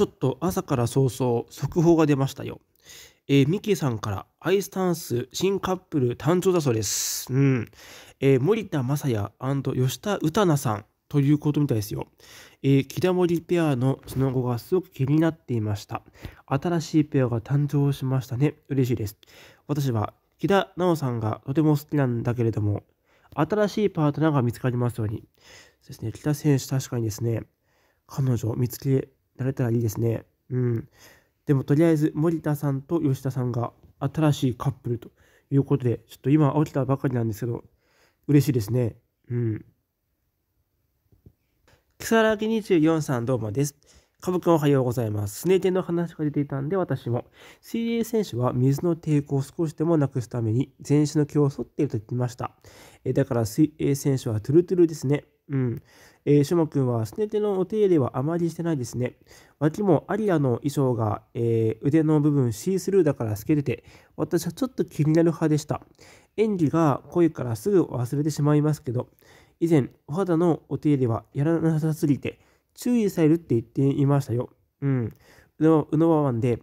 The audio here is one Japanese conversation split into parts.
ちょっと朝から早々速報が出ましたよ。えー、ミキさんからアイスタンス新カップル誕生だそうです。うん。えー、森田正也吉田歌奈さんということみたいですよ。えー、木田森ペアのその後がすごく気になっていました。新しいペアが誕生しましたね。嬉しいです。私は木田奈緒さんがとても好きなんだけれども、新しいパートナーが見つかりますように。そうですね、北選手確かにですね、彼女を見つけなれたらいいですね。うん。でもとりあえず森田さんと吉田さんが新しいカップルということで、ちょっと今起きたばかりなんですけど、嬉しいですね。うん。草薙24さんどうもです。かぶくおはようございます。スネテの話が出ていたんで私も。水泳選手は水の抵抗を少しでもなくすために全身の毛を剃っていると言ってました。えだから水泳選手はトゥルトゥルですね。うん。えー、しょもくんは、すねてのお手入れはあまりしてないですね。脇もアリアの衣装が、えー、腕の部分シースルーだから透けてて、私はちょっと気になる派でした。演技が濃いからすぐ忘れてしまいますけど、以前、お肌のお手入れはやらなさすぎて、注意されるって言っていましたよ。うん。宇野わんで、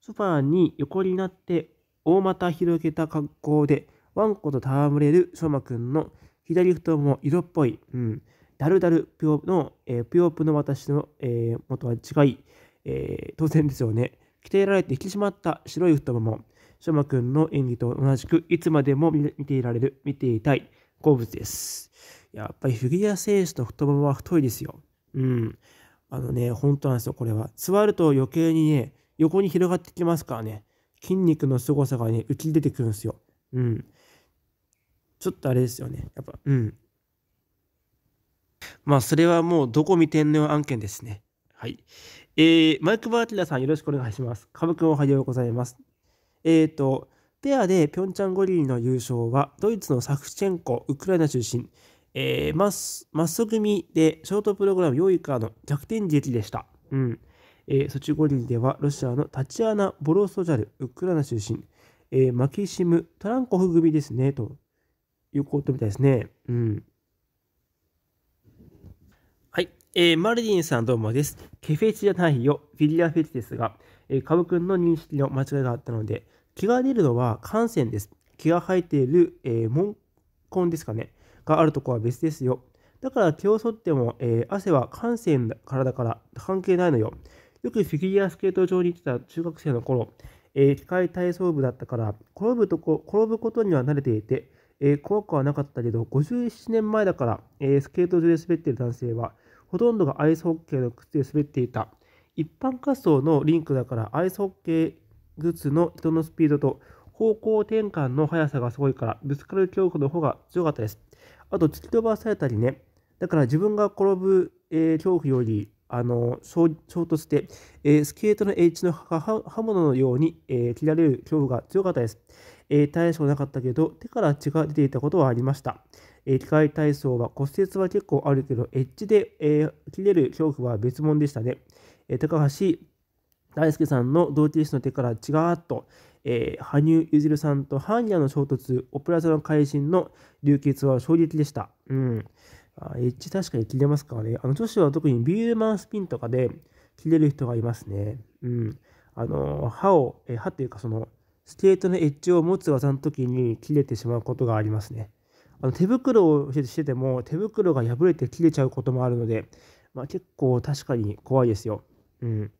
ソファーに横になって、大股広げた格好で、ワンコと戯れるしょまくんの左太もも色っぽい、うん、だるだるピオの、えー、ピヨープの私の、えー、元は違い、えー、当然ですよね。鍛えられて引き締まった白い太もも。ショマ君の演技と同じく、いつまでも見ていられる、見ていたい、好物です。やっぱりフィギュア選手と太ももは太いですよ。うん。あのね、本当なんですよ、これは。座ると余計にね、横に広がってきますからね。筋肉の凄さがね、浮き出てくるんですよ。うん。ちょっとあれですよねやっぱうんまあそれはもうどこ見てんのよ案件ですねはいえー、マイク・バーティラさんよろしくお願いしますブ君おはようございますえっ、ー、とペアでピョンチャン五輪の優勝はドイツのサフチェンコウクライナ出身えー、マッマス組でショートプログラム4位からの逆転劇でした。うん。えー、ソチ五輪ではロシアのタチアナ・ボロソジャル、ウクライナ出身、えー、マキシム・トランコフ組ですね、と。いうってみたいですね。うん。はい。えー、マルディンさんどうもです。ケフェチじゃないよ、フィギュアフェチですが、えー、カブ君の認識の間違いがあったので、気が出るのは汗腺です。気が生えている、えー、門根ですかね、があるとこは別ですよ。だから手を剃っても、えー、汗は汗腺からだから関係ないのよ。よくフィギュアスケート場に行ってた中学生の頃、えー、機械体操部だったから、転ぶとこ、転ぶことには慣れていて、えー、怖くはなかったけど、57年前だから、えー、スケート場で滑っている男性は、ほとんどがアイスホッケーの靴で滑っていた。一般滑走のリンクだから、アイスホッケー靴の人のスピードと方向転換の速さがすごいから、ぶつかる恐怖の方が強かったです。あと、突き飛ばされたりね。だから自分が転ぶ、えー、恐怖より、あの衝突して、えー、スケートのジの刃物のように、えー、切られる恐怖が強かったです。えー、大ことなかったけど、手から血が出ていたことはありました。えー、機械体操は骨折は結構あるけど、エッジで、えー、切れる恐怖は別物でしたね。えー、高橋大輔さんの同級生の手から血がーっと、えー、羽生結弦さんとハンの衝突、オペラ座の会心の流血は衝撃でした。うん。あエッジ確かに切れますからね。あの女子は特にビールマンスピンとかで切れる人がいますね。うん。あの、歯を、え歯っていうかその、スケートのエッジを持つ技の時に切れてしまうことがありますね。あの手袋をしてても手袋が破れて切れちゃうこともあるので、まあ、結構確かに怖いですよ。うん。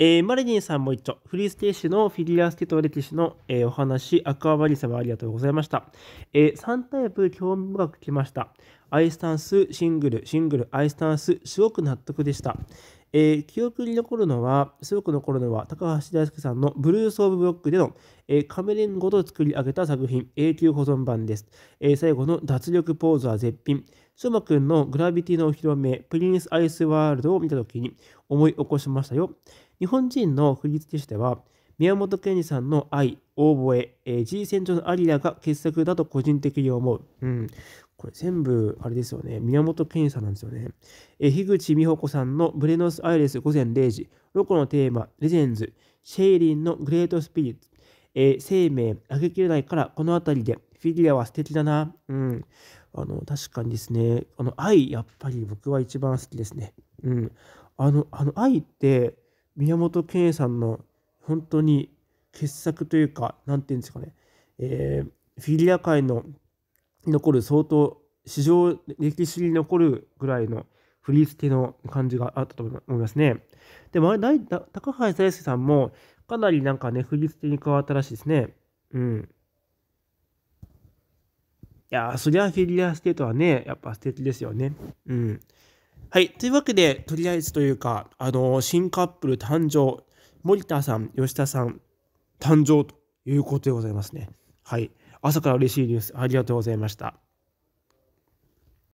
えー、マリニンさんも一丁、フリーステーシのフィギュアスケート歴史の、えー、お話、アクアマリン様ありがとうございました。えー、3タイプ興味深く来きました。アイスタンス、シングル、シングル、アイスタンス、すごく納得でした。えー、記憶に残るのは、すごく残るのは、高橋大輔さんのブルース・オブ・ブロックでの、えー、カメレンごと作り上げた作品、永久保存版です。えー、最後の脱力ポーズは絶品。ショく君のグラビティのお披露目、プリンス・アイス・ワールドを見たときに思い起こしましたよ。日本人の振り付け師では、宮本健二さんの愛、オーボエ、えー、G 戦場のアリラが傑作だと個人的に思う。うん。これ全部、あれですよね。宮本健二さんなんですよね。えー、樋口美穂子さんのブレノスアイレス午前0時、ロコのテーマ、レジェンズ、シェイリンのグレートスピリッツ、えー、生命、あげきれないから、この辺りで、フィギュアは素敵だな。うん。あの、確かにですね、あの、愛、やっぱり僕は一番好きですね。うん。あの、あの愛って、宮本健さんの本当に傑作というか、何て言うんですかね、えー、フィギュア界の残る相当、史上歴史に残るぐらいの振り付けの感じがあったと思いますね。で、も、あ、高橋大輔さんも、かなりなんかね、振り付けに加わったらしいですね。うん。いやそりゃフィギュアスケートはね、やっぱ素敵ですよね。うん。はい。というわけで、とりあえずというか、あのー、新カップル誕生、森田さん、吉田さん、誕生ということでございますね。はい。朝から嬉しいニュース、ありがとうございました。